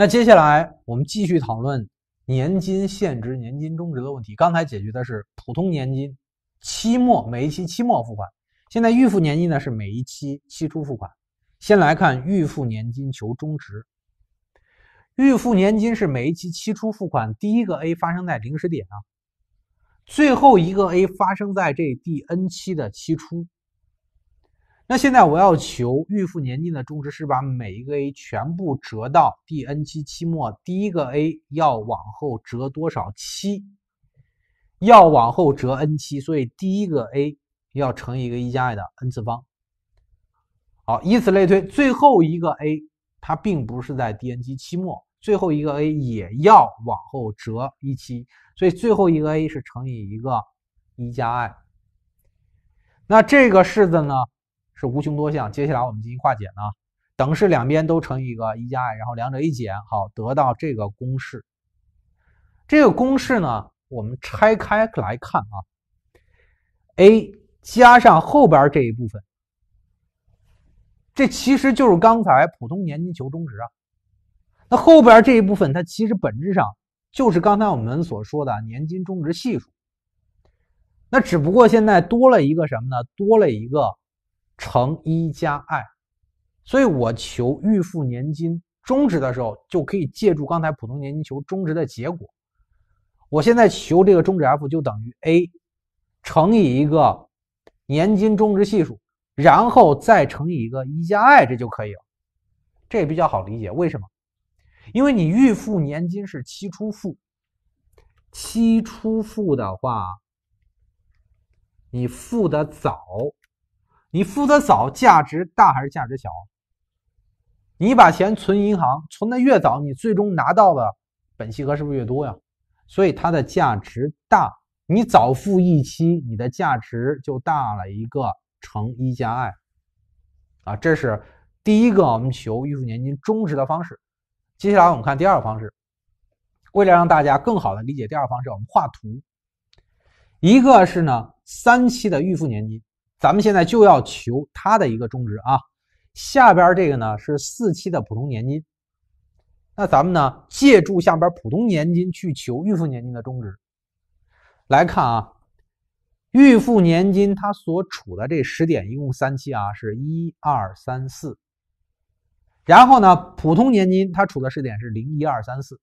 那接下来我们继续讨论年金现值、年金终值的问题。刚才解决的是普通年金，期末每一期期末付款。现在预付年金呢是每一期期初付款。先来看预付年金求终值。预付年金是每一期期初付款，第一个 A 发生在零时点啊，最后一个 A 发生在这第 n 期的期初。那现在我要求预付年金的终值是把每一个 a 全部折到第 n 期期末，第一个 a 要往后折多少期？要往后折 n 期，所以第一个 a 要乘以一个一加 i 的 n 次方。好，以此类推，最后一个 a 它并不是在第 n 期期末，最后一个 a 也要往后折一期，所以最后一个 a 是乘以一个一加 i。那这个式子呢？是无穷多项，接下来我们进行化简呢。等式两边都乘以一个一加 i，然后两者一减，好，得到这个公式。这个公式呢，我们拆开来看啊，a 加上后边这一部分，这其实就是刚才普通年金求终值啊。那后边这一部分，它其实本质上就是刚才我们所说的年金终值系数。那只不过现在多了一个什么呢？多了一个。乘一加 i，所以我求预付年金终值的时候，就可以借助刚才普通年金求终值的结果。我现在求这个终值 F 就等于 A 乘以一个年金终值系数，然后再乘以一个一加 i，这就可以了。这也比较好理解，为什么？因为你预付年金是期初付，期初付的话，你付的早。你付的早，价值大还是价值小？你把钱存银行，存的越早，你最终拿到的本息和是不是越多呀？所以它的价值大。你早付一期，你的价值就大了一个乘一加 i 啊，这是第一个我们求预付年金终值的方式。接下来我们看第二个方式，为了让大家更好的理解第二个方式，我们画图。一个是呢三期的预付年金。咱们现在就要求它的一个终值啊，下边这个呢是四期的普通年金，那咱们呢借助下边普通年金去求预付年金的终值，来看啊，预付年金它所处的这十点一共三期啊是一二三四，然后呢普通年金它处的时点是零一二三四，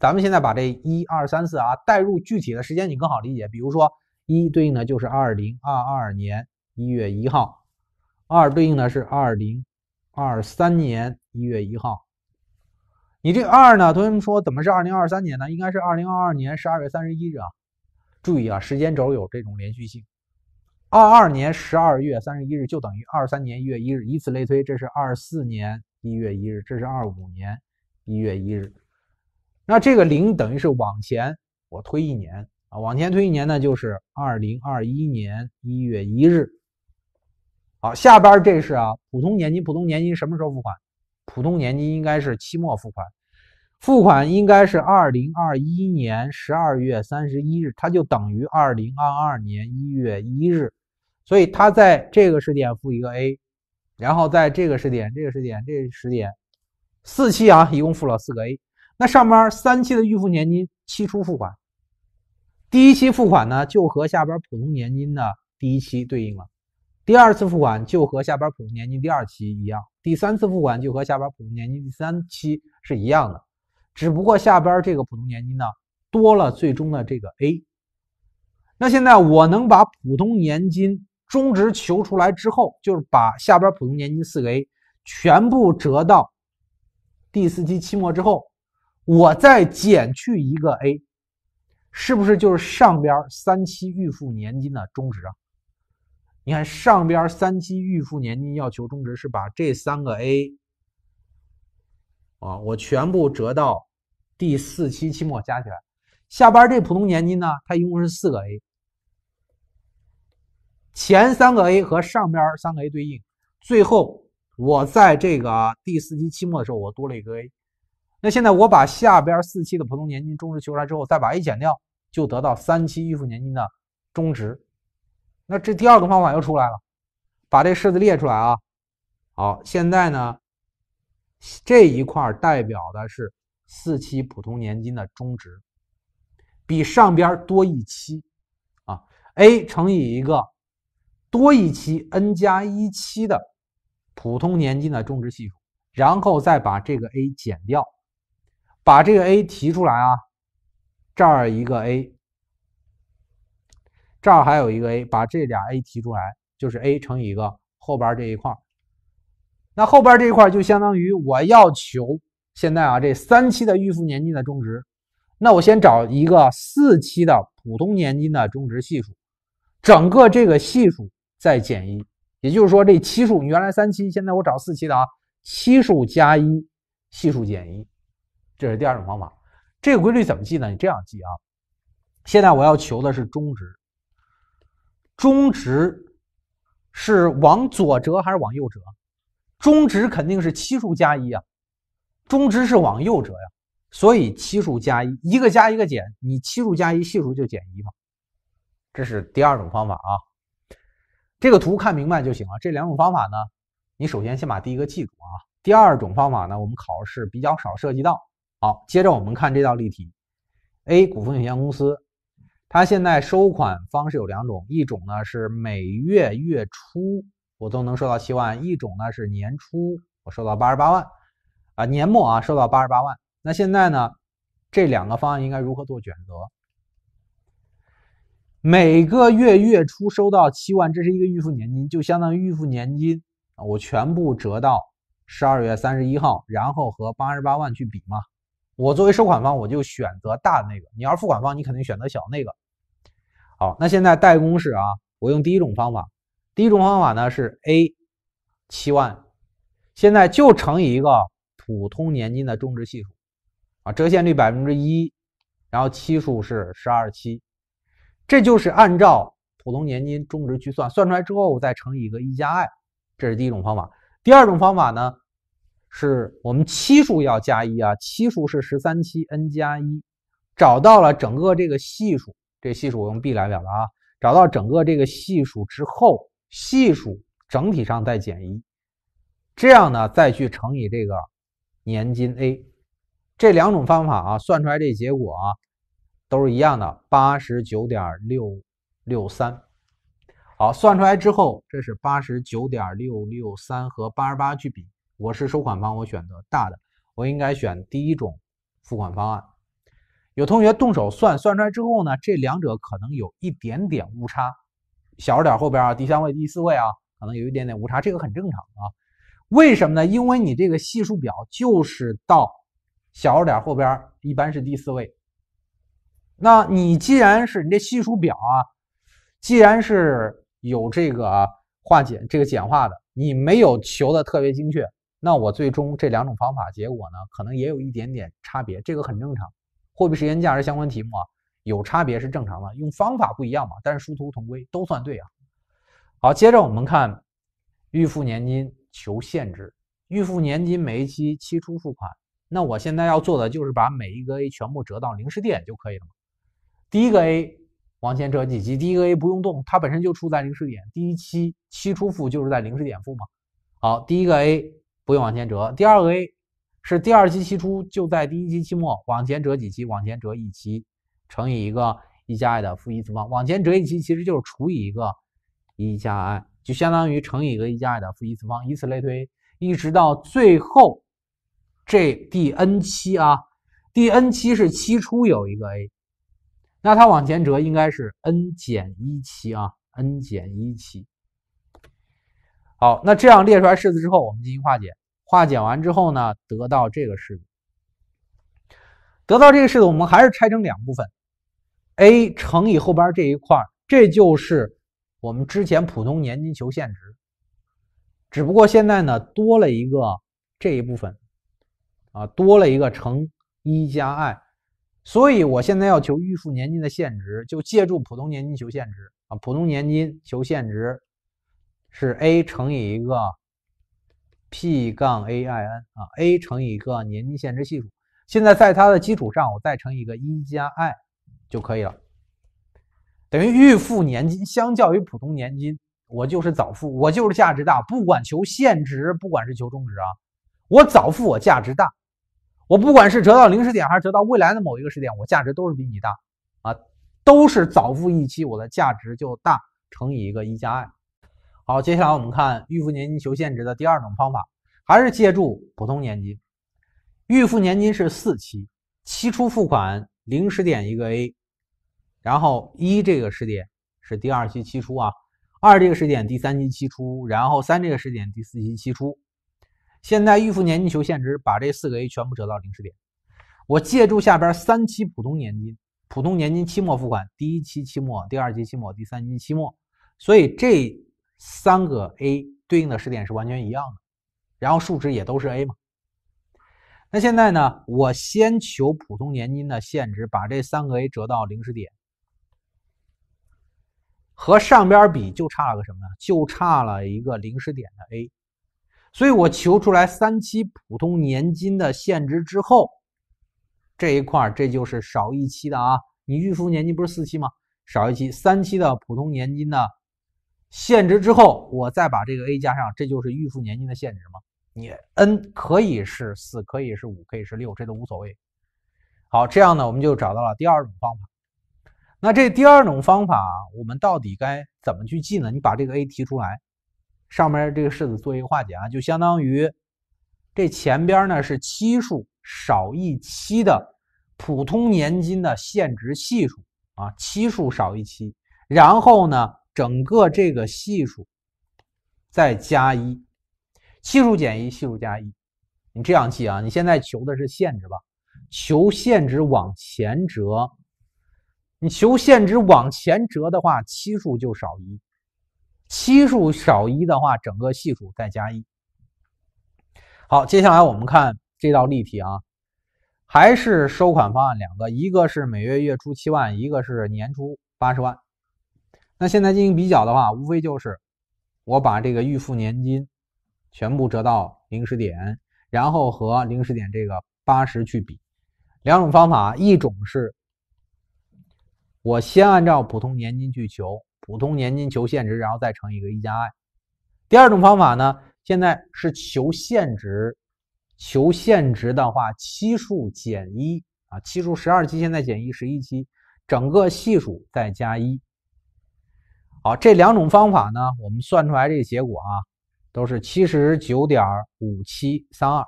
咱们现在把这一二三四啊带入具体的时间你更好理解，比如说一对应的就是二零二二年。一月一号，二对应的是二零二三年一月一号。你这二呢？同学们说怎么是二零二三年呢？应该是二零二二年十二月三十一日啊！注意啊，时间轴有这种连续性。二二年十二月三十一日就等于二三年一月一日，以此类推，这是二四年一月一日，这是二五年一月一日。那这个零等于是往前我推一年啊，往前推一年呢，就是二零二一年一月一日。好，下边这是啊普通年金，普通年金什么时候付款？普通年金应该是期末付款，付款应该是二零二一年十二月三十一日，它就等于二零二二年一月一日，所以它在这个时点付一个 A，然后在这个时点、这个时点、这个时点，四期啊，一共付了四个 A。那上边三期的预付年金，期初付款，第一期付款呢，就和下边普通年金的第一期对应了。第二次付款就和下班普通年金第二期一样，第三次付款就和下班普通年金第三期是一样的，只不过下边这个普通年金呢多了最终的这个 A。那现在我能把普通年金终值求出来之后，就是把下边普通年金四个 A 全部折到第四期期末之后，我再减去一个 A，是不是就是上边三期预付年金的终值啊？你看上边三期预付年金要求终值是把这三个 A 啊我全部折到第四期期末加起来，下边这普通年金呢，它一共是四个 A，前三个 A 和上边三个 A 对应，最后我在这个第四期期末的时候我多了一个 A，那现在我把下边四期的普通年金终值求出来之后，再把 A 减掉，就得到三期预付年金的终值。那这第二个方法又出来了，把这式子列出来啊。好，现在呢这一块代表的是四期普通年金的终值，比上边多一期啊。A 乘以一个多一期 n 加一期的普通年金的终值系数，然后再把这个 A 减掉，把这个 A 提出来啊，这儿一个 A。这儿还有一个 a，把这俩 a 提出来，就是 a 乘以一个后边这一块那后边这一块就相当于我要求现在啊这三期的预付年金的终值。那我先找一个四期的普通年金的终值系数，整个这个系数再减一。也就是说这期数你原来三期，现在我找四期的啊，期数加一，系数减一。这是第二种方法，这个规律怎么记呢？你这样记啊，现在我要求的是终值。中值是往左折还是往右折？中值肯定是奇数加一啊，中值是往右折呀，所以奇数加一，一个加一个减，你奇数加一，系数就减一嘛，这是第二种方法啊。这个图看明白就行了。这两种方法呢，你首先先把第一个记住啊。第二种方法呢，我们考试比较少涉及到。好，接着我们看这道例题，A 股份有限公司。他现在收款方式有两种，一种呢是每月月初我都能收到七万，一种呢是年初我收到八十八万，啊年末啊收到八十八万。那现在呢，这两个方案应该如何做选择？每个月月初收到七万，这是一个预付年金，就相当于预付年金啊，我全部折到十二月三十一号，然后和八十八万去比嘛。我作为收款方，我就选择大的那个；你要付款方，你肯定选择小那个。好，那现在代公式啊，我用第一种方法。第一种方法呢是 A 七万，现在就乘以一个普通年金的终值系数啊，折现率百分之一，然后期数是十二期，这就是按照普通年金终值去算。算出来之后，我再乘以一个一加 i，这是第一种方法。第二种方法呢？是我们奇数要加一啊，奇数是十三七 n 加一，找到了整个这个系数，这系数我用 b 来表达啊，找到整个这个系数之后，系数整体上再减一，这样呢再去乘以这个年金 a，这两种方法啊算出来这结果啊都是一样的，八十九点六六三，好算出来之后，这是八十九点六六三和八十八去比。我是收款方，我选择大的，我应该选第一种付款方案。有同学动手算，算出来之后呢，这两者可能有一点点误差，小数点后边啊，第三位、第四位啊，可能有一点点误差，这个很正常啊。为什么呢？因为你这个系数表就是到小数点后边一般是第四位。那你既然是你这系数表啊，既然是有这个化简这个简化的，你没有求的特别精确。那我最终这两种方法结果呢，可能也有一点点差别，这个很正常。货币时间价值相关题目啊，有差别是正常的，用方法不一样嘛，但是殊途同归，都算对啊。好，接着我们看预付年金求限制，预付年金每一期期初付款，那我现在要做的就是把每一个 A 全部折到零时点就可以了。第一个 A 往前折几期，第一个 A 不用动，它本身就处在零时点。第一期期初付就是在零时点付嘛。好，第一个 A。不用往前折。第二个 a 是第二期期初，就在第一期期末往前折几期？往前折一期，乘以一个一加 i 的负一次方。往前折一期，其实就是除以一个一加 i，就相当于乘以一个一加 i 的负一次方。以此类推，一直到最后，这第 n 期啊，第 n 期是期初有一个 a，那它往前折应该是 n 减一期啊，n 减一期。好，那这样列出来式子之后，我们进行化简。化简完之后呢，得到这个式子。得到这个式子，我们还是拆成两部分，a 乘以后边这一块，这就是我们之前普通年金求现值，只不过现在呢多了一个这一部分，啊，多了一个乘一加 i。所以我现在要求预付年金的现值，就借助普通年金求现值啊，普通年金求现值。是 a 乘以一个 p 杠 a i n 啊，a 乘以一个年金现值系数。现在在它的基础上，我再乘以一个一加 i 就可以了，等于预付年金。相较于普通年金，我就是早付，我就是价值大。不管求现值，不管是求终值啊，我早付我价值大。我不管是折到零时点，还是折到未来的某一个时点，我价值都是比你大啊，都是早付一期，我的价值就大，乘以一个一加 i。好，接下来我们看预付年金求现值的第二种方法，还是借助普通年金。预付年金是四期，期初付款零时点一个 A，然后一这个时点是第二期期初啊，二这个时点第三期期初，然后三这个时点第四期期初。现在预付年金求现值，把这四个 A 全部折到零时点。我借助下边三期普通年金，普通年金期末付款，第一期期末，第二期期末，第三期期末，所以这。三个 A 对应的时点是完全一样的，然后数值也都是 A 嘛。那现在呢，我先求普通年金的现值，把这三个 A 折到零时点，和上边比就差了个什么呢？就差了一个零时点的 A。所以我求出来三期普通年金的现值之后，这一块这就是少一期的啊。你预付年金不是四期吗？少一期，三期的普通年金的。现值之后，我再把这个 A 加上，这就是预付年金的现值吗？你 n 可以是四，可以是五，可以是六，这都无所谓。好，这样呢，我们就找到了第二种方法。那这第二种方法，我们到底该怎么去记呢？你把这个 A 提出来，上面这个式子做一个化简啊，就相当于这前边呢是期数少一期的普通年金的现值系数啊，期数少一期，然后呢？整个这个系数再加一，系数减一，系数加一，你这样记啊。你现在求的是现值吧？求现值往前折，你求现值往前折的话，期数就少一，期数少一的话，整个系数再加一。好，接下来我们看这道例题啊，还是收款方案两个，一个是每月月初七万，一个是年初八十万。那现在进行比较的话，无非就是我把这个预付年金全部折到零时点，然后和零时点这个八十去比。两种方法，一种是，我先按照普通年金去求，普通年金求现值，然后再乘一个一加 i。第二种方法呢，现在是求现值，求现值的话，期数减一啊，期数十二期现在减一，十一期，整个系数再加一。好，这两种方法呢，我们算出来这个结果啊，都是七十九点五七三二。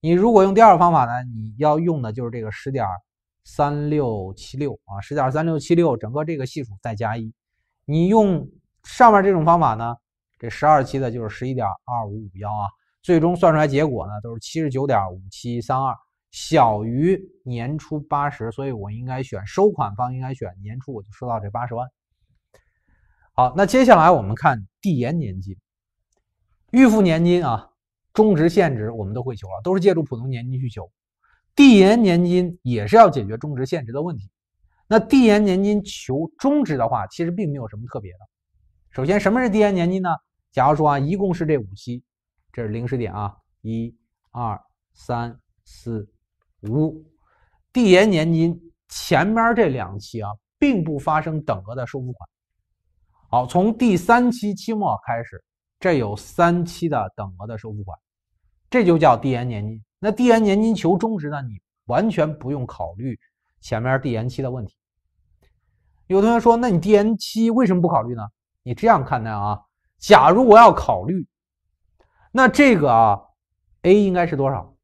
你如果用第二个方法呢，你要用的就是这个十点三六七六啊，十点三六七六，整个这个系数再加一。你用上面这种方法呢，这十二期的就是十一点二五五幺啊，最终算出来结果呢都是七十九点五七三二，小于年初八十，所以我应该选收款方，应该选年初我就收到这八十万。好，那接下来我们看递延年金、预付年金啊，终值、现值我们都会求了，都是借助普通年金去求。递延年金也是要解决终值、现值的问题。那递延年金求终值的话，其实并没有什么特别的。首先，什么是递延年金呢？假如说啊，一共是这五期，这是零时点啊，一、二、三、四、五。递延年金前面这两期啊，并不发生等额的收付款。好，从第三期期末开始，这有三期的等额的收付款，这就叫递延年金。那递延年金求终值呢？你完全不用考虑前面递延期的问题。有同学说，那你递延期为什么不考虑呢？你这样看待啊？假如我要考虑，那这个啊，A 应该是多少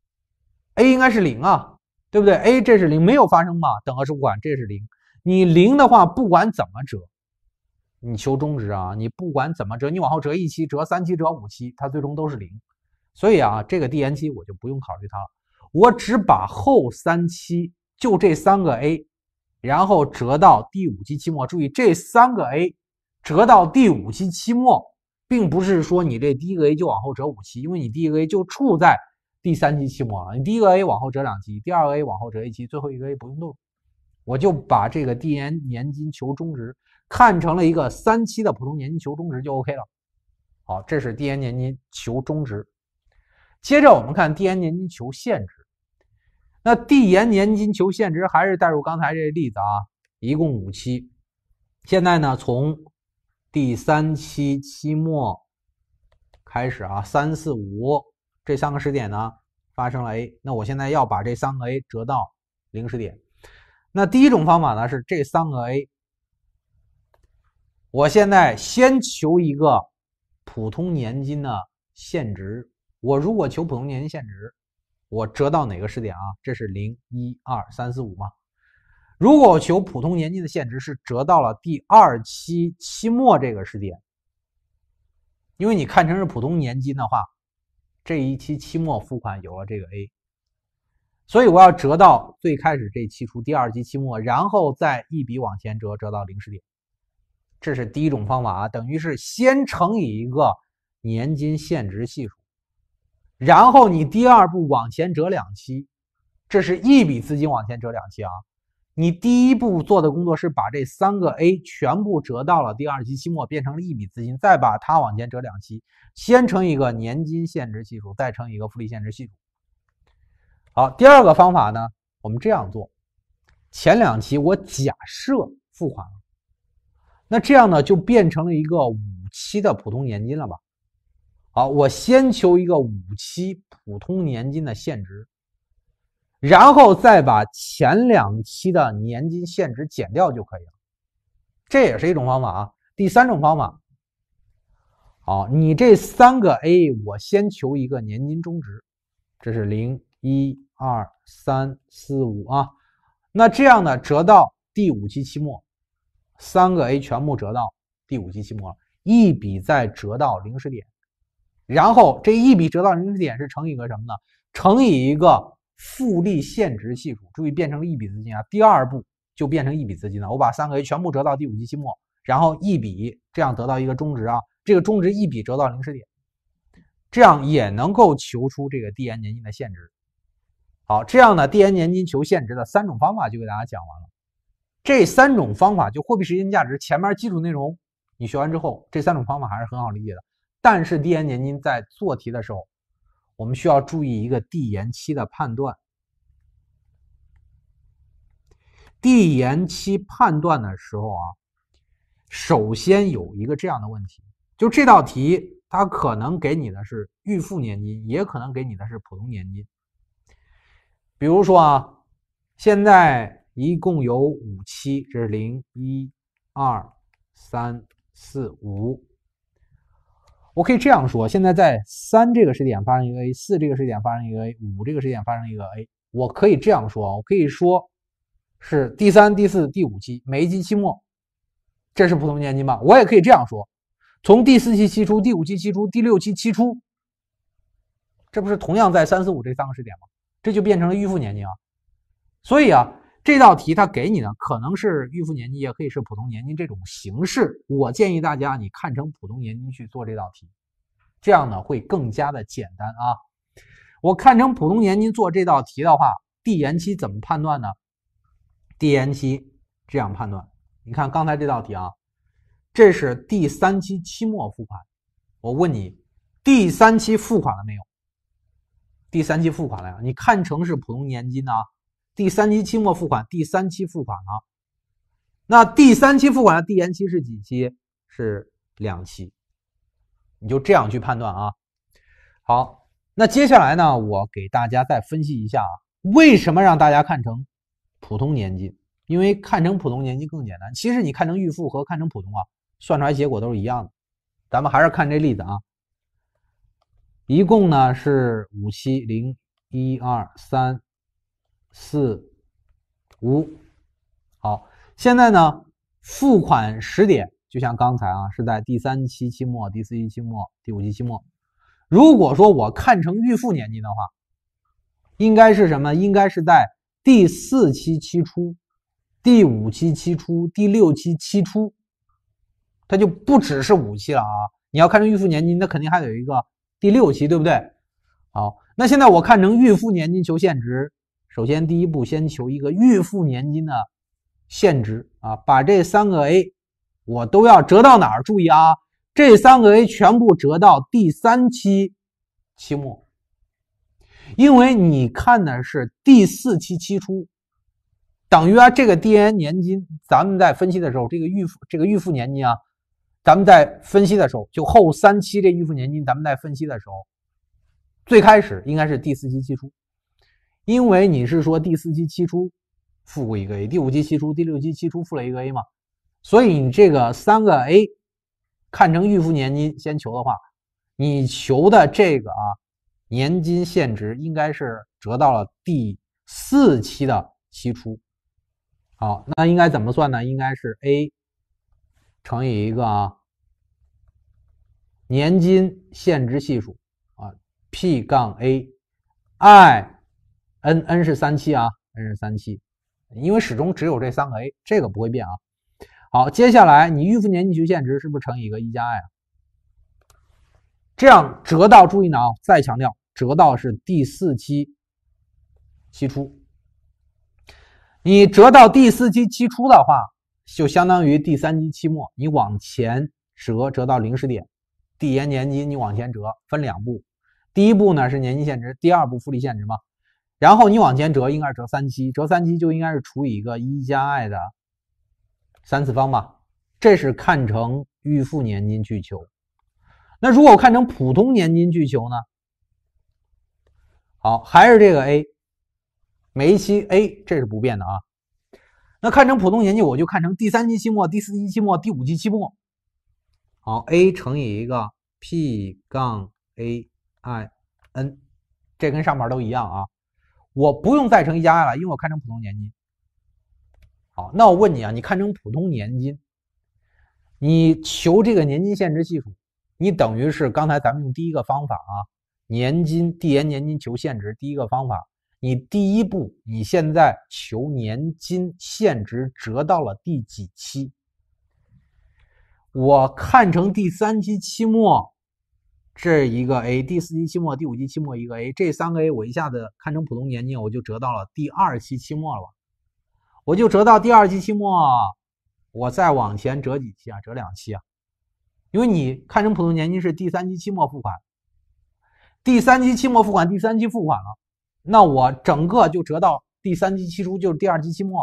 ？A 应该是零啊，对不对？A 这是零，没有发生嘛？等额收付款这是零，你零的话，不管怎么折。你求终值啊？你不管怎么折，你往后折一期、折三期、折五期，它最终都是零。所以啊，这个递延期我就不用考虑它了。我只把后三期就这三个 A，然后折到第五期期末。注意，这三个 A 折到第五期期末，并不是说你这第一个 A 就往后折五期，因为你第一个 A 就处在第三期期末了。你第一个 A 往后折两期，第二个 A 往后折一期，最后一个 A 不用动。我就把这个递延年金求终值。看成了一个三期的普通年金求终值就 OK 了。好，这是递延年金求终值。接着我们看递延年金求现值。那递延年金求现值还是带入刚才这个例子啊，一共五期。现在呢，从第三期期末开始啊，三四五这三个时点呢发生了 A。那我现在要把这三个 A 折到零时点。那第一种方法呢是这三个 A。我现在先求一个普通年金的现值。我如果求普通年金现值，我折到哪个时点啊？这是零一、二、三、四、五吗？如果我求普通年金的现值，是折到了第二期期末这个时点。因为你看成是普通年金的话，这一期期末付款有了这个 A，所以我要折到最开始这期初第二期期末，然后再一笔往前折，折到零时点。这是第一种方法啊，等于是先乘以一个年金现值系数，然后你第二步往前折两期，这是一笔资金往前折两期啊。你第一步做的工作是把这三个 A 全部折到了第二期期末，变成了一笔资金，再把它往前折两期，先乘一个年金现值系数，再乘一个复利现值系数。好，第二个方法呢，我们这样做，前两期我假设付款了。那这样呢，就变成了一个五期的普通年金了吧？好，我先求一个五期普通年金的现值，然后再把前两期的年金现值减掉就可以了。这也是一种方法啊。第三种方法，好，你这三个 A，我先求一个年金终值，这是零一二三四五啊。那这样呢，折到第五期期末。三个 a 全部折到第五期期末，一笔再折到零时点，然后这一笔折到零时点是乘以一个什么呢？乘以一个复利现值系数。注意变成了一笔资金啊。第二步就变成一笔资金了。我把三个 a 全部折到第五期期末，然后一笔这样得到一个终值啊，这个终值一笔折到零时点，这样也能够求出这个递延年金的现值。好，这样呢，递延年金求现值的三种方法就给大家讲完了。这三种方法就货币时间价值前面基础内容，你学完之后，这三种方法还是很好理解的。但是递延年金在做题的时候，我们需要注意一个递延期的判断。递延期判断的时候啊，首先有一个这样的问题，就这道题，它可能给你的是预付年金，也可能给你的是普通年金。比如说啊，现在。一共有五期，这是零一、二、三、四、五。我可以这样说：现在在三这个时点发生一个 A，四这个时点发生一个 A，五这个时点发生一个 A。我可以这样说，我可以说是第三、第四、第五期每一期期末，这是普通年金吧？我也可以这样说：从第四期期初、第五期期初、第六期期初，这不是同样在三四五这三个时点吗？这就变成了预付年金啊。所以啊。这道题它给你的可能是预付年金，也可以是普通年金这种形式。我建议大家你看成普通年金去做这道题，这样呢会更加的简单啊。我看成普通年金做这道题的话，递延期怎么判断呢？递延期这样判断。你看刚才这道题啊，这是第三期期末付款。我问你，第三期付款了没有？第三期付款了呀。你看成是普通年金呢？第三期期末付款，第三期付款了。那第三期付款的递延期是几期？是两期。你就这样去判断啊。好，那接下来呢，我给大家再分析一下啊，为什么让大家看成普通年金？因为看成普通年金更简单。其实你看成预付和看成普通啊，算出来结果都是一样的。咱们还是看这例子啊，一共呢是五期，零一二三。四、五，好，现在呢，付款时点就像刚才啊，是在第三期期末、第四期期末、第五期期末。如果说我看成预付年金的话，应该是什么？应该是在第四期期初、第五期期初、第六期期初，它就不只是五期了啊。你要看成预付年金，那肯定还得有一个第六期，对不对？好，那现在我看成预付年金，求现值。首先，第一步先求一个预付年金的现值啊，把这三个 A 我都要折到哪儿？注意啊，这三个 A 全部折到第三期期末，因为你看的是第四期期初，等于啊这个 n a 年金，咱们在分析的时候，这个预付这个预付年金啊，咱们在分析的时候，就后三期这预付年金，咱们在分析的时候，最开始应该是第四期期初。因为你是说第四期期初付过一个 A，第五期期初、第六期期初付了一个 A 嘛，所以你这个三个 A 看成预付年金先求的话，你求的这个啊年金现值应该是折到了第四期的期初。好，那应该怎么算呢？应该是 A 乘以一个啊年金现值系数啊 P 杠 A，i。n n 是三期啊，n 是三期，因为始终只有这三个 a，这个不会变啊。好，接下来你预付年金现值是不是乘以一个一加 i 啊？这样折到注意呢啊？再强调，折到是第四期期初。你折到第四期期初的话，就相当于第三期期末，你往前折折到零时点，递延年金你往前折分两步，第一步呢是年金现值，第二步复利现值嘛。然后你往前折，应该是折三期，折三期就应该是除以一个一加 i 的三次方吧？这是看成预付年金去求。那如果我看成普通年金去求呢？好，还是这个 a，每一期 a 这是不变的啊。那看成普通年金，我就看成第三期期末、第四期期末、第五期期末。好，a 乘以一个 P 杠 a i n，这跟上面都一样啊。我不用再乘一加二了，因为我看成普通年金。好，那我问你啊，你看成普通年金，你求这个年金现值系数，你等于是刚才咱们用第一个方法啊，年金递延年金求现值，第一个方法，你第一步你现在求年金现值折到了第几期？我看成第三期期末。这一个 A，第四期期末，第五期期末一个 A，这三个 A 我一下子看成普通年金，我就折到了第二期期末了吧？我就折到第二期期末，我再往前折几期啊？折两期啊？因为你看成普通年金是第三期期末付款，第三期期末付款，第三期付款了，那我整个就折到第三期期初，就是第二期期末，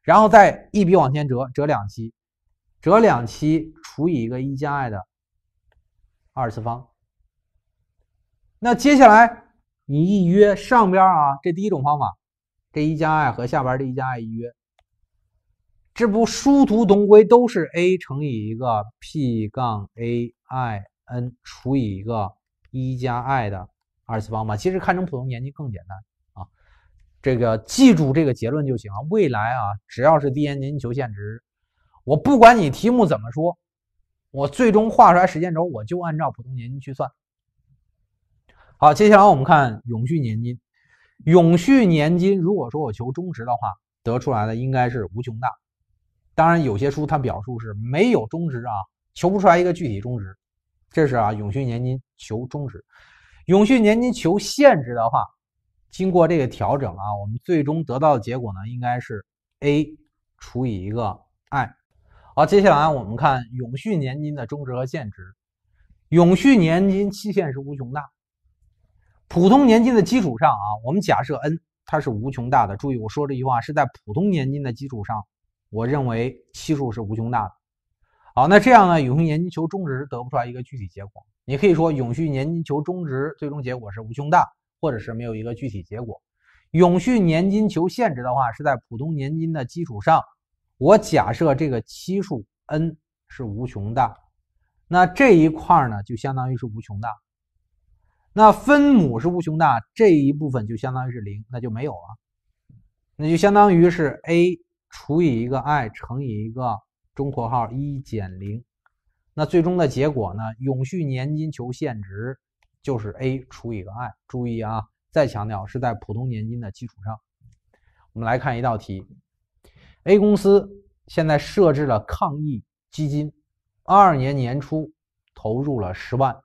然后再一笔往前折，折两期，折两期除以一个一加 i 的二次方。那接下来你一约上边啊，这第一种方法，这一加 i 和下边这一加 i 一约，这不殊途同归，都是 a 乘以一个 p 杠 a i n 除以一个一加 i 的二次方吗？其实看成普通年金更简单啊，这个记住这个结论就行啊。未来啊，只要是低延年金求限值，我不管你题目怎么说，我最终画出来时间轴，我就按照普通年金去算。好，接下来我们看永续年金。永续年金，如果说我求终值的话，得出来的应该是无穷大。当然，有些书它表述是没有终值啊，求不出来一个具体终值。这是啊，永续年金求终值。永续年金求现值的话，经过这个调整啊，我们最终得到的结果呢，应该是 a 除以一个 i。好，接下来我们看永续年金的终值和现值。永续年金期限是无穷大。普通年金的基础上啊，我们假设 n 它是无穷大的。注意，我说这句话是在普通年金的基础上。我认为期数是无穷大的。好，那这样呢，永续年金求终值得不出来一个具体结果。你可以说永续年金求终值最终结果是无穷大，或者是没有一个具体结果。永续年金求现值的话，是在普通年金的基础上，我假设这个期数 n 是无穷大，那这一块呢就相当于是无穷大。那分母是无穷大，这一部分就相当于是零，那就没有了，那就相当于是 a 除以一个 i 乘以一个中括号一减零，那最终的结果呢？永续年金求现值就是 a 除以个 i。注意啊，再强调是在普通年金的基础上。我们来看一道题：A 公司现在设置了抗疫基金，二二年年初投入了十万。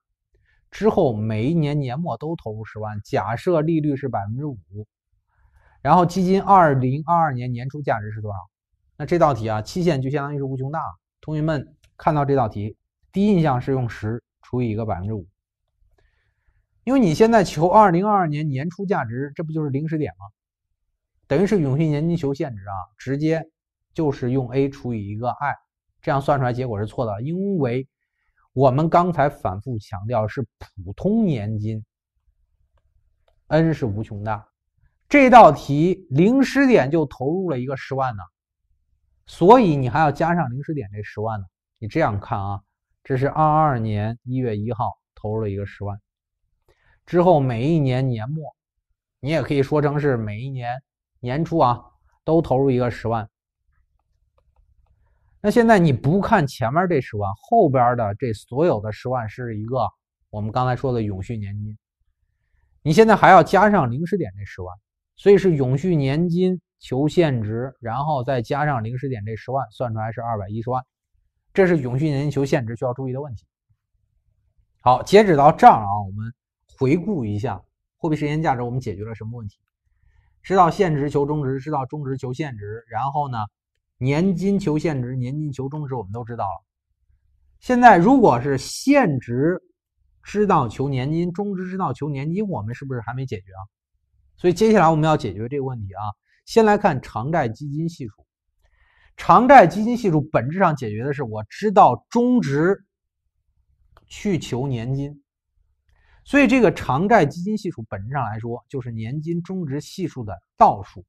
之后每一年年末都投入十万，假设利率是百分之五，然后基金二零二二年年初价值是多少？那这道题啊，期限就相当于是无穷大。同学们看到这道题，第一印象是用十除以一个百分之五，因为你现在求二零二二年年初价值，这不就是零时点吗？等于是永续年金求现值啊，直接就是用 A 除以一个 i，这样算出来结果是错的，因为。我们刚才反复强调是普通年金，n 是无穷大。这道题零时点就投入了一个十万呢，所以你还要加上零时点这十万呢。你这样看啊，这是二二年一月一号投入了一个十万，之后每一年年末，你也可以说成是每一年年初啊，都投入一个十万。那现在你不看前面这十万，后边的这所有的十万是一个我们刚才说的永续年金，你现在还要加上零时点这十万，所以是永续年金求现值，然后再加上零时点这十万，算出来是二百一十万，这是永续年金求现值需要注意的问题。好，截止到这儿啊，我们回顾一下货币时间价值，我们解决了什么问题？知道现值求终值，知道终值求现值，然后呢？年金求现值，年金求终值，我们都知道了。现在如果是现值知道求年金，终值知道求年金，我们是不是还没解决啊？所以接下来我们要解决这个问题啊。先来看偿债基金系数，偿债基金系数本质上解决的是我知道终值去求年金，所以这个偿债基金系数本质上来说就是年金终值系数的倒数。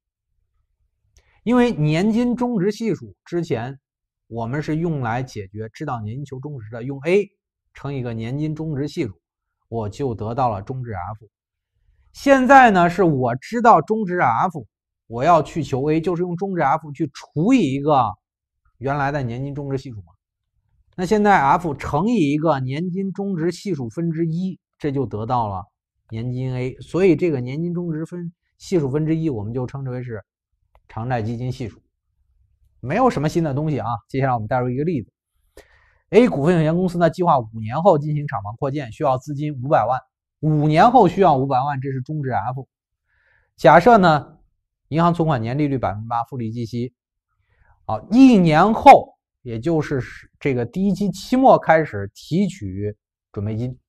因为年金终值系数之前，我们是用来解决知道年金求终值的，用 A 乘一个年金终值系数，我就得到了终值 F。现在呢，是我知道终值 F，我要去求 A，就是用终值 F 去除以一个原来的年金终值系数嘛。那现在 F 乘以一个年金终值系数分之一，这就得到了年金 A。所以这个年金终值分系数分之一，我们就称之为是。偿债基金系数没有什么新的东西啊。接下来我们带入一个例子：A 股份有限公司呢，计划五年后进行厂房扩建，需要资金五百万。五年后需要五百万，这是中值 F。假设呢，银行存款年利率百分之八，复利计息。好，一年后，也就是这个第一期期末开始提取准备金，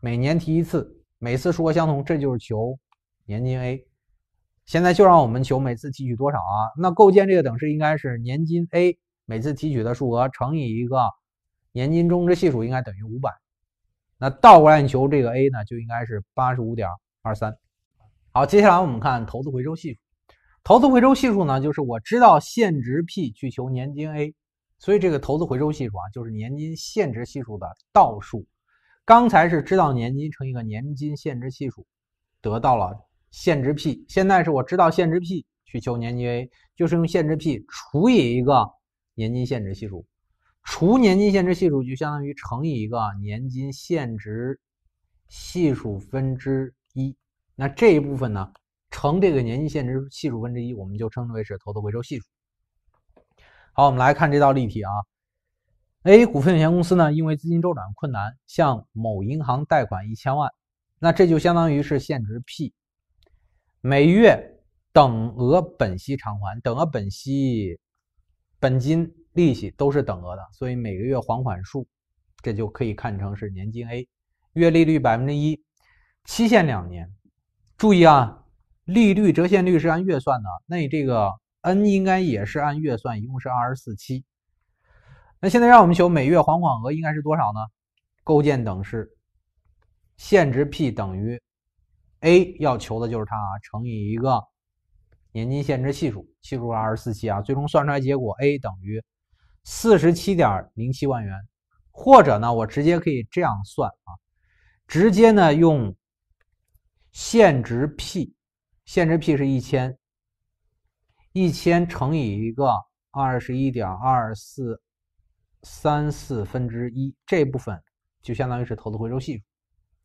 每年提一次，每次数额相同，这就是求年金 A。现在就让我们求每次提取多少啊？那构建这个等式应该是年金 A 每次提取的数额乘以一个年金终值系数应该等于五百。那倒过来求这个 A 呢，就应该是八十五点二三。好，接下来我们看投资回收系数。投资回收系数呢，就是我知道现值 P 去求年金 A，所以这个投资回收系数啊，就是年金现值系数的倒数。刚才是知道年金乘一个年金现值系数，得到了。现值 P 现在是我知道现值 P 去求年金 A，就是用现值 P 除以一个年金现值系数，除年金现值系数就相当于乘以一个年金现值系数分之一，那这一部分呢，乘这个年金现值系数分之一，我们就称之为是投资回收系数。好，我们来看这道例题啊，A 股份有限公司呢，因为资金周转困难，向某银行贷款一千万，那这就相当于是现值 P。每月等额本息偿还，等额本息，本金、利息都是等额的，所以每个月还款数，这就可以看成是年金 A，月利率百分之一，期限两年。注意啊，利率、折现率是按月算的，那你这个 n 应该也是按月算，一共是二十四期。那现在让我们求每月还款额应该是多少呢？构建等式，现值 P 等于。A 要求的就是它啊，乘以一个年金现值系数，系数是二十四期啊，最终算出来结果 A 等于四十七点零七万元，或者呢，我直接可以这样算啊，直接呢用现值 P，现值 P 是一千，一千乘以一个二十一点二四三四分之一这部分就相当于是投资回收系数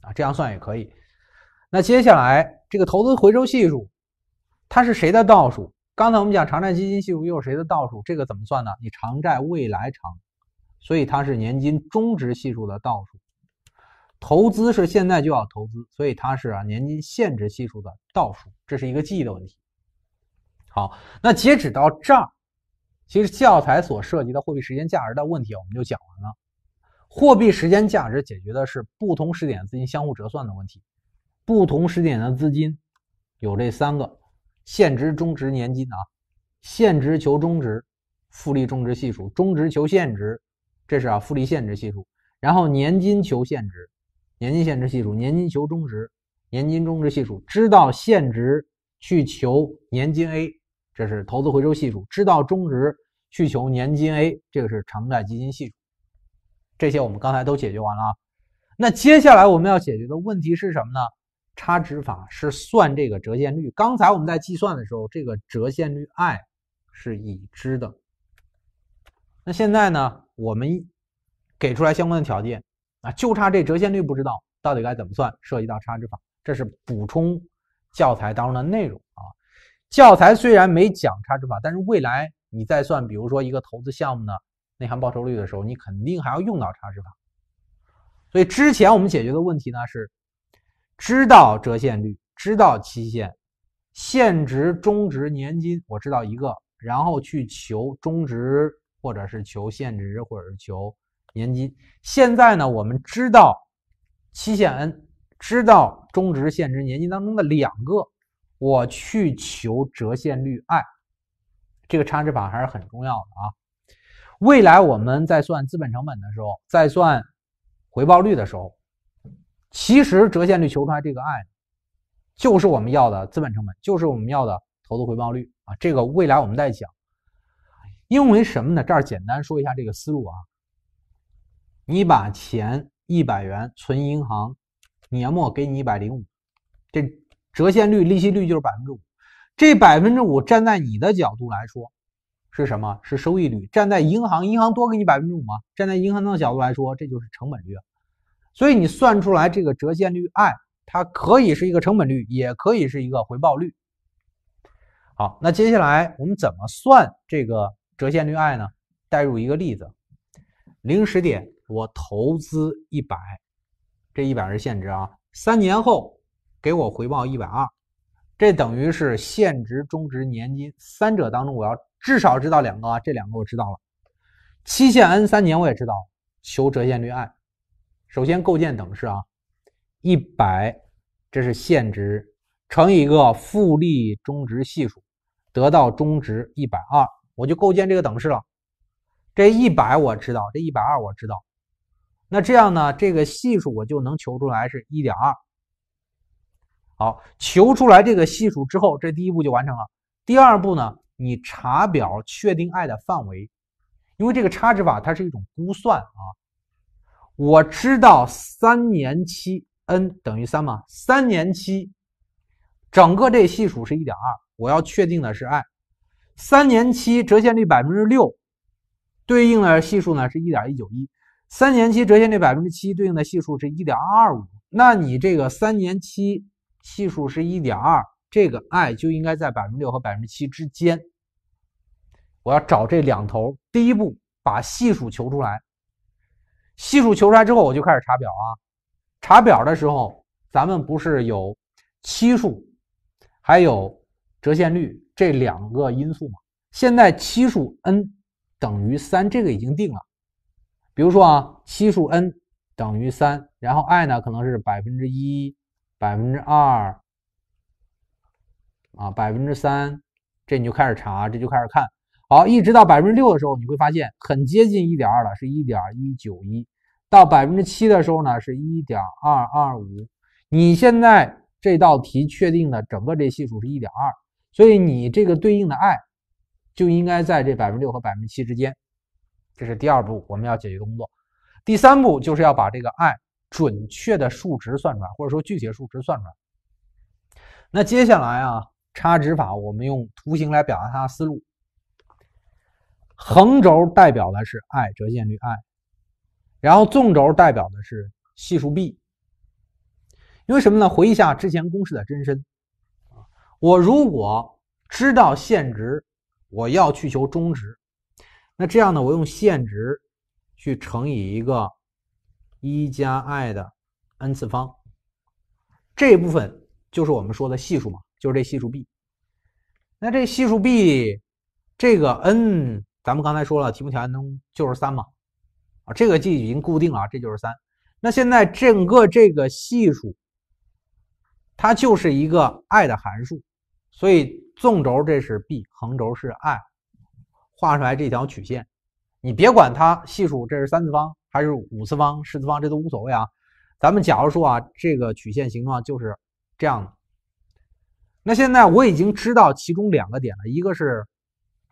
啊，这样算也可以。那接下来这个投资回收系数，它是谁的倒数？刚才我们讲偿债基金系数又是谁的倒数？这个怎么算呢？你偿债未来偿，所以它是年金终值系数的倒数。投资是现在就要投资，所以它是啊年金现值系数的倒数。这是一个记忆的问题。好，那截止到这儿，其实教材所涉及的货币时间价值的问题，我们就讲完了。货币时间价值解决的是不同时点资金相互折算的问题。不同时点的资金有这三个：现值、中值、年金啊。现值求中值，复利中值系数；中值求现值，这是啊复利现值系数。然后年金求现值，年金现值系数；年金求中值，年金中值系数。知道现值去求年金 A，这是投资回收系数；知道中值去求年金 A，这个是偿债基金系数。这些我们刚才都解决完了啊。那接下来我们要解决的问题是什么呢？差值法是算这个折现率。刚才我们在计算的时候，这个折现率 i 是已知的。那现在呢，我们给出来相关的条件啊，就差这折现率不知道，到底该怎么算？涉及到差值法，这是补充教材当中的内容啊。教材虽然没讲差值法，但是未来你在算，比如说一个投资项目呢，内涵报酬率的时候，你肯定还要用到差值法。所以之前我们解决的问题呢是。知道折现率，知道期限，现值、终值、年金，我知道一个，然后去求终值，或者是求现值，或者是求年金。现在呢，我们知道期限 n，知道终值、现值、年金当中的两个，我去求折现率 i，这个差值法还是很重要的啊。未来我们在算资本成本的时候，在算回报率的时候。其实折现率求出来，这个 i 就是我们要的资本成本，就是我们要的投资回报率啊。这个未来我们在讲，因为什么呢？这儿简单说一下这个思路啊。你把钱一百元存银行，年末给你一百零五，这折现率、利息率就是百分之五。这百分之五站在你的角度来说是什么？是收益率。站在银行，银行多给你百分之五吗？站在银行的角度来说，这就是成本率。所以你算出来这个折现率 i，它可以是一个成本率，也可以是一个回报率。好，那接下来我们怎么算这个折现率 i 呢？代入一个例子，零时点我投资一百，这一百是现值啊，三年后给我回报一百二，这等于是现值、终值、年金三者当中，我要至少知道两个啊，这两个我知道了，期限 n 三年我也知道，求折现率 i。首先构建等式啊，一百，这是现值乘以一个复利终值系数，得到终值一百二，我就构建这个等式了。这一百我知道，这一百二我知道。那这样呢，这个系数我就能求出来是一点二。好，求出来这个系数之后，这第一步就完成了。第二步呢，你查表确定 i 的范围，因为这个差值法它是一种估算啊。我知道三年期 n 等于三嘛，三年期整个这系数是1.2，我要确定的是 i，三年期折现率百分之六对应的系数呢是1.191，三年期折现率百分之七对应的系数是1.225，那你这个三年期系数是1.2，这个 i 就应该在百分之六和百分之七之间，我要找这两头，第一步把系数求出来。系数求出来之后，我就开始查表啊。查表的时候，咱们不是有期数，还有折现率这两个因素吗？现在期数 n 等于三，这个已经定了。比如说啊，期数 n 等于三，然后 i 呢可能是百分之一、百分之二，啊百分之三，这你就开始查，这就开始看。好，一直到百分之六的时候，你会发现很接近一点二了，是一点一九一；到百分之七的时候呢，是一点二二五。你现在这道题确定的整个这系数是一点二，所以你这个对应的 i 就应该在这百分之六和百分之七之间。这是第二步，我们要解决工作。第三步就是要把这个 i 准确的数值算出来，或者说具体的数值算出来。那接下来啊，差值法我们用图形来表达它的思路。横轴代表的是 i 折现率 i，然后纵轴代表的是系数 b。因为什么呢？回忆一下之前公式的真身我如果知道现值，我要去求中值，那这样呢，我用现值去乘以一个一加 i 的 n 次方，这部分就是我们说的系数嘛，就是这系数 b。那这系数 b，这个 n。咱们刚才说了，题目条件中就是三嘛，啊，这个就已经固定了，这就是三。那现在整个这个系数，它就是一个 i 的函数，所以纵轴这是 b，横轴是 i，画出来这条曲线。你别管它系数，这是三次方还是五次方、十次方，这都无所谓啊。咱们假如说啊，这个曲线形状就是这样的。那现在我已经知道其中两个点了，一个是。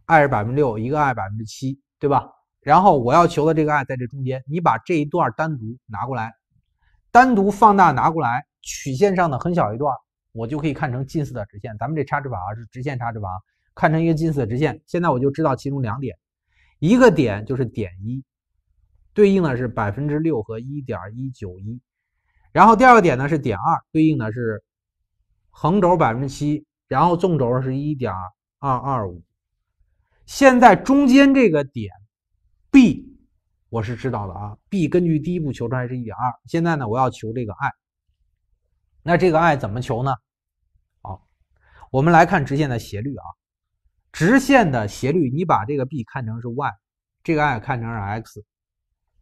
i 是百分之六，一个 i 百分之七，对吧？然后我要求的这个 i 在这中间，你把这一段单独拿过来，单独放大拿过来，曲线上的很小一段，我就可以看成近似的直线。咱们这差值法啊是直线差值法，看成一个近似的直线。现在我就知道其中两点，一个点就是点一，对应的是百分之六和一点一九一，然后第二个点呢是点二，对应的是横轴百分之七，然后纵轴是一点二二五。现在中间这个点，b，我是知道的啊。b 根据第一步求出来是一点二。现在呢，我要求这个 i。那这个 i 怎么求呢？好，我们来看直线的斜率啊。直线的斜率，你把这个 b 看成是 y，这个 i 看成是 x。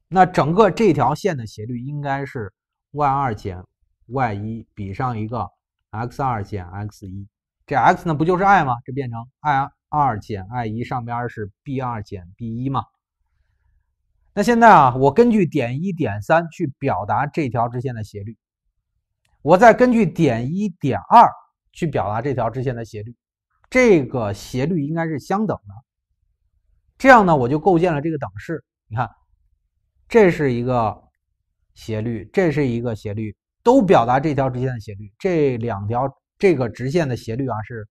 那整个这条线的斜率应该是 y 二减 y 一比上一个 x 二减 x 一。这 x 呢不就是 i 吗？这变成 i 啊。二减 i 一上边是 b 二减 b 一嘛？那现在啊，我根据点一点三去表达这条直线的斜率，我再根据点一点二去表达这条直线的斜率，这个斜率应该是相等的。这样呢，我就构建了这个等式。你看，这是一个斜率，这是一个斜率，都表达这条直线的斜率，这两条这个直线的斜率啊是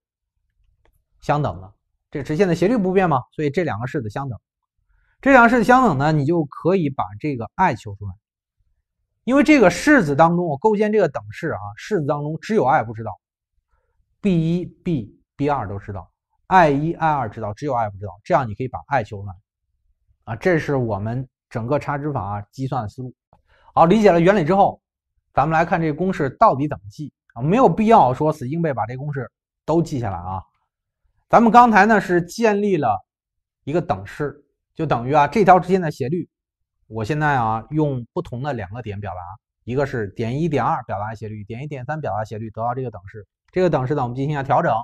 相等的。这直线的斜率不变嘛，所以这两个式子相等。这两个式子相等呢，你就可以把这个 I 求出来。因为这个式子当中，我构建这个等式啊，式子当中只有 I 不知道，B 一、B B 二都知道，I 一、I 二知道，只有 I 不知道，这样你可以把 I 求出来。啊，这是我们整个差值法计算的思路。好，理解了原理之后，咱们来看这个公式到底怎么记啊？没有必要说死记硬背把这公式都记下来啊。咱们刚才呢是建立了一个等式，就等于啊这条直线的斜率。我现在啊用不同的两个点表达，一个是点一点二表达斜率，点一点三表达斜率，得到这个等式。这个等式呢我们进行一下调整，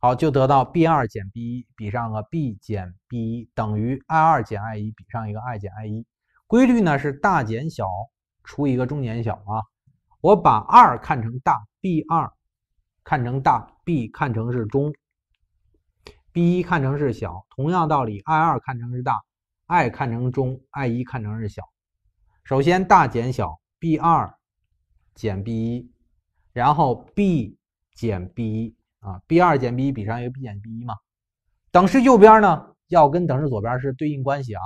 好就得到 b 二减 b 一比上个 b 减 b 一等于 i 二减 i 一比上一个 i 减 i 一。规律呢是大减小除以一个中减小啊。我把二看成大 b 二，看成大 b 看成是中。b 一看成是小，同样道理，i 二看成是大，i 看成中，i 一看成是小。首先大减小，b 二减 b 一，然后 b 减 b 一啊，b 二减 b 一比上一个 b 减 b 一嘛。等式右边呢，要跟等式左边是对应关系啊。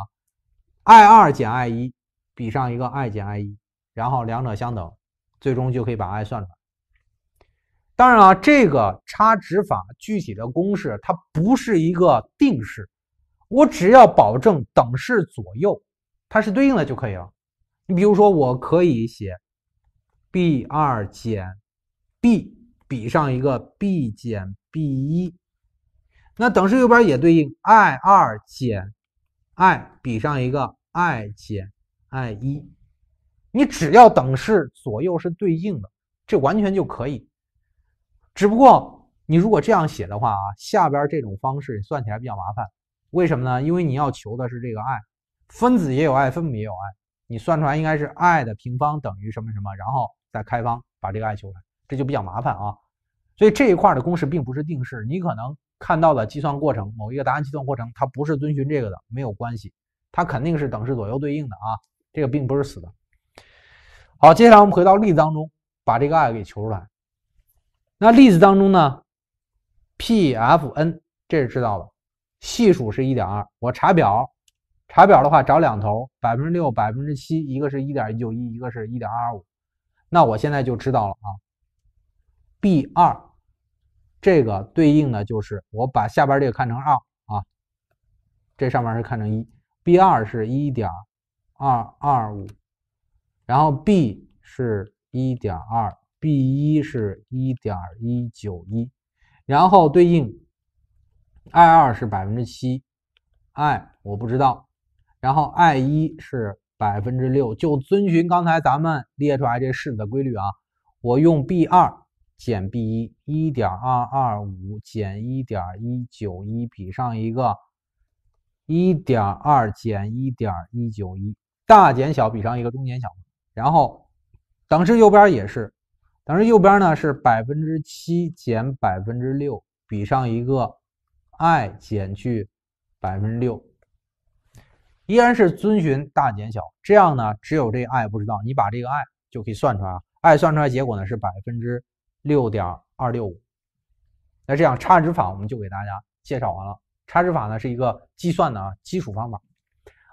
i 二减 i 一比上一个 i 减 i 一，然后两者相等，最终就可以把 i 算出来。当然啊，这个差值法具体的公式，它不是一个定式。我只要保证等式左右它是对应的就可以了。你比如说，我可以写 b2 减 b 比上一个 b 减 b1，那等式右边也对应 i2 减 i 比上一个 i 减 i1。你只要等式左右是对应的，这完全就可以。只不过你如果这样写的话啊，下边这种方式算起来比较麻烦，为什么呢？因为你要求的是这个 i，分子也有 i，分母也有 i，你算出来应该是 i 的平方等于什么什么，然后再开方把这个 i 求出来，这就比较麻烦啊。所以这一块的公式并不是定式，你可能看到的计算过程，某一个答案计算过程，它不是遵循这个的，没有关系，它肯定是等式左右对应的啊，这个并不是死的。好，接下来我们回到例子当中，把这个 i 给求出来。那例子当中呢，P F N 这是知道了，系数是一点二，我查表，查表的话找两头，百分之六百分之七，一个是一点九一，一个是一点二二五，那我现在就知道了啊。B 二，这个对应的就是我把下边这个看成二啊，这上面是看成一，B 二是一点二二五，然后 B 是一点二。b 一是一点一九一，然后对应 i 二是百分之七，i 我不知道，然后 i 一是百分之六，就遵循刚才咱们列出来这式子的规律啊。我用 b 二减 b 一，一点二二五减一点一九一比上一个一点二减一点一九一大减小比上一个中减小，然后等式右边也是。当然，右边呢是百分之七减百分之六比上一个 i 减去百分之六，依然是遵循大减小。这样呢，只有这 i 不知道，你把这个 i 就可以算出来啊。i 算出来结果呢是百分之六点二六五。那这样差值法我们就给大家介绍完了。差值法呢是一个计算的啊基础方法。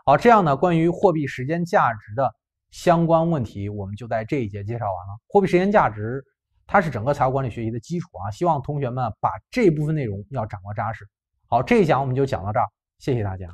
好，这样呢关于货币时间价值的。相关问题我们就在这一节介绍完了。货币时间价值，它是整个财务管理学习的基础啊！希望同学们把这部分内容要掌握扎实。好，这一讲我们就讲到这儿，谢谢大家。